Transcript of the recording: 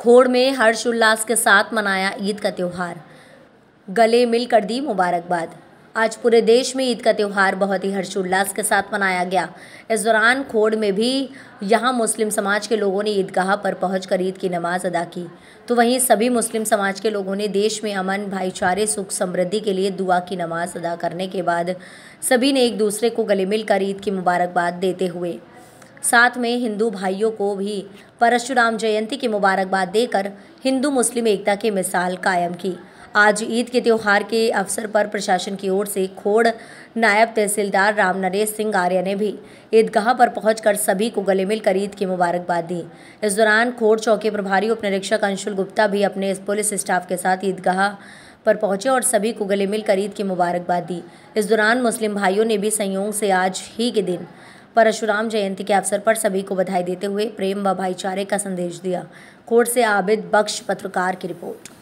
खोड़ में हर्षोल्लास के साथ मनाया ईद का त्यौहार गले मिल कर दी मुबारकबाद आज पूरे देश में ईद का त्यौहार बहुत ही हर्षोल्लास के साथ मनाया गया इस दौरान खोड़ में भी यहाँ मुस्लिम समाज के लोगों ने ईदगाह पर कर ईद की नमाज अदा की तो वहीं सभी मुस्लिम समाज के लोगों ने देश में अमन भाईचारे सुख समृद्धि के लिए दुआ की नमाज अदा करने के बाद सभी ने एक दूसरे को गले मिलकर ईद की मुबारकबाद देते हुए साथ में हिंदू भाइयों को भी परशुराम जयंती की मुबारकबाद देकर हिंदू मुस्लिम एकता की मिसाल कायम की आज ईद के त्यौहार के अवसर पर प्रशासन की ओर से खोड़ नायब तहसीलदार राम नरेश सिंह आर्य ने भी ईदगाह पर पहुंचकर सभी को गले मिलकर ईद की मुबारकबाद दी इस दौरान खोड़ चौकी प्रभारी उप निरीक्षक अंशुल गुप्ता भी अपने पुलिस स्टाफ के साथ ईदगाह पर पहुंचे और सभी को गले मिलकर ईद की मुबारकबाद दी इस दौरान मुस्लिम भाइयों ने भी संयोग से आज ही के दिन परशुराम जयंती के अवसर पर सभी को बधाई देते हुए प्रेम व भाईचारे का संदेश दिया कोर्ट से आबिद बख्श पत्रकार की रिपोर्ट